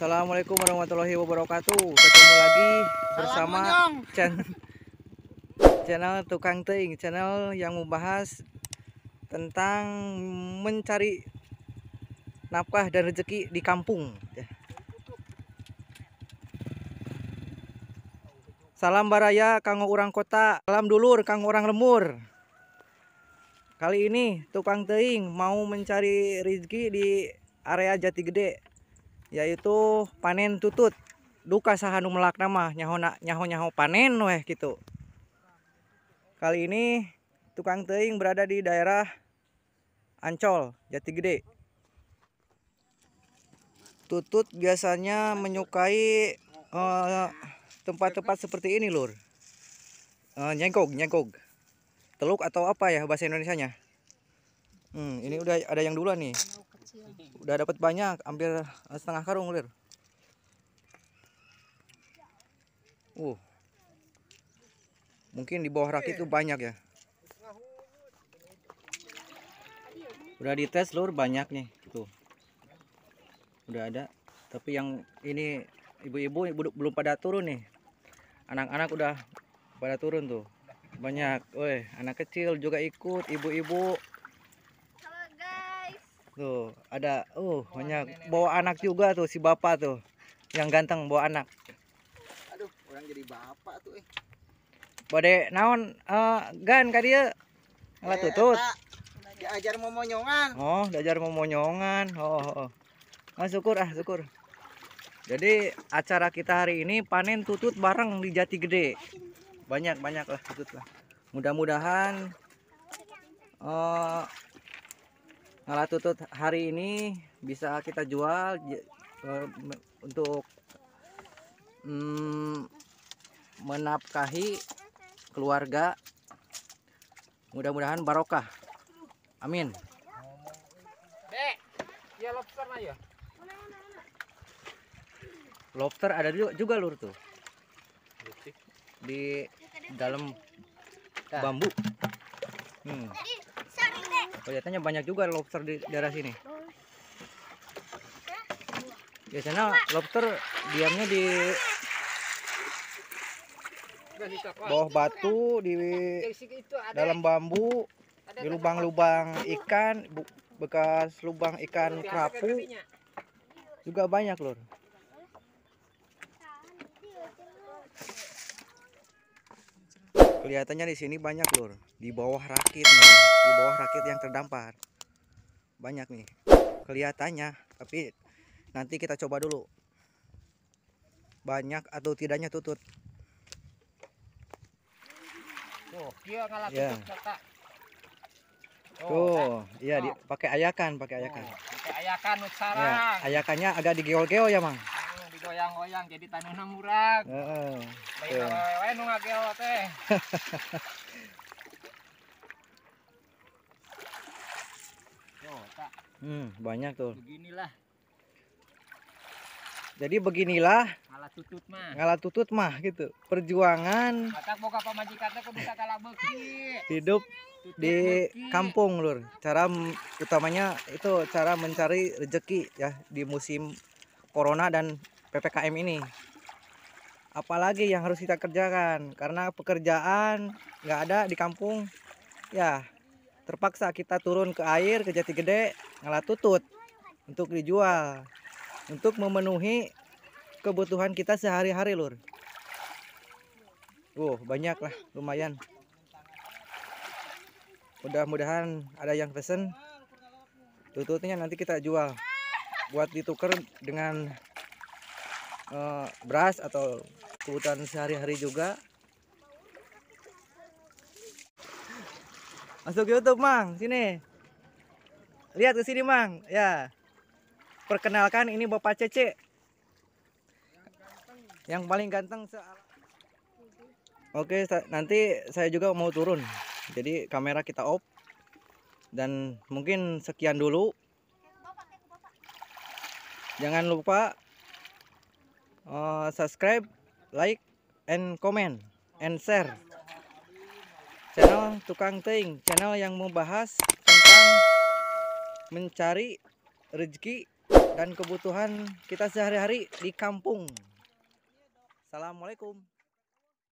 Assalamualaikum warahmatullahi wabarakatuh. Ketemu lagi bersama channel, channel Tukang teing, channel yang membahas tentang mencari nafkah dan rezeki di kampung. Salam baraya kanggo orang kota, salam dulur kanggo orang lemur. Kali ini tukang teing mau mencari rezeki di area Jati Gede yaitu panen tutut duka sahanu melak nama nyaho nyaho nyaho panen weh gitu kali ini tukang teing berada di daerah Ancol Jati Gede tutut biasanya menyukai eh, tempat-tempat uh, seperti ini lur uh, nyengkog nyengkog teluk atau apa ya bahasa Indonesia nya hmm, ini udah ada yang duluan nih Ya. udah dapat banyak hampir eh, setengah karung lir uh mungkin di bawah rak itu banyak ya udah dites lur banyak nih tuh udah ada tapi yang ini ibu-ibu belum pada turun nih anak-anak udah pada turun tuh banyak woi anak kecil juga ikut ibu-ibu Tuh, ada uh bawa banyak nenek bawa anak juga tuh si bapak tuh. Yang ganteng bawa anak. Aduh, orang jadi bapak tuh eh. Bade naon uh, gan ka ngeliat tutut eh, tutut. Diajar momonyongan. Oh, diajar momonyongan. Oh, oh, oh. Nah, syukur ah, syukur. Jadi acara kita hari ini panen tutut bareng di Jati Gede. Banyak-banyak lah tutut lah. Mudah-mudahan uh, Nala tutut hari ini bisa kita jual e, untuk um, menafkahi keluarga mudah-mudahan barokah amin ya lobster ya lobster ada juga, juga lur tuh di dalam bambu hmm. Kelihatannya banyak juga lobster di daerah sini. Biasanya lobster diamnya di bawah batu, di dalam bambu, di lubang-lubang ikan, bekas lubang ikan kerapu. Juga banyak lor kelihatannya di sini banyak lor di bawah rakit nih di bawah sakit yang terdampar banyak nih kelihatannya tapi nanti kita coba dulu banyak atau tidaknya tutut tuh dia ngalah yeah. tutut tuh, tuh kan? iya oh. pakai ayakan pakai ayakan oh, pakai ayakan sarang ya, ayakannya agak digeol-geol ya mang digoyang-goyang jadi tanuna murag heeh uh, uh, teh Pak. Hmm, banyak tuh. Beginilah. Jadi beginilah ngalah tutut mah. Ngalah tutut mah gitu. Perjuangan Hidup di kampung lur. Cara utamanya itu cara mencari rezeki ya di musim corona dan PPKM ini. Apalagi yang harus kita kerjakan karena pekerjaan nggak ada di kampung. Ya, terpaksa kita turun ke air ke jati gede ngalah tutut untuk dijual untuk memenuhi kebutuhan kita sehari-hari lur wow banyak lah lumayan mudah-mudahan ada yang pesen tututnya nanti kita jual buat ditukar dengan uh, beras atau kebutuhan sehari-hari juga Masuk YouTube, Mang. Sini. Lihat ke sini, Mang. Ya. Perkenalkan ini Bapak Cece. Yang paling ganteng se Oke, nanti saya juga mau turun. Jadi kamera kita off. Dan mungkin sekian dulu. Jangan lupa uh, subscribe, like, and comment, and share channel Tukang Ting, channel yang membahas tentang mencari rezeki dan kebutuhan kita sehari-hari di kampung. Assalamualaikum.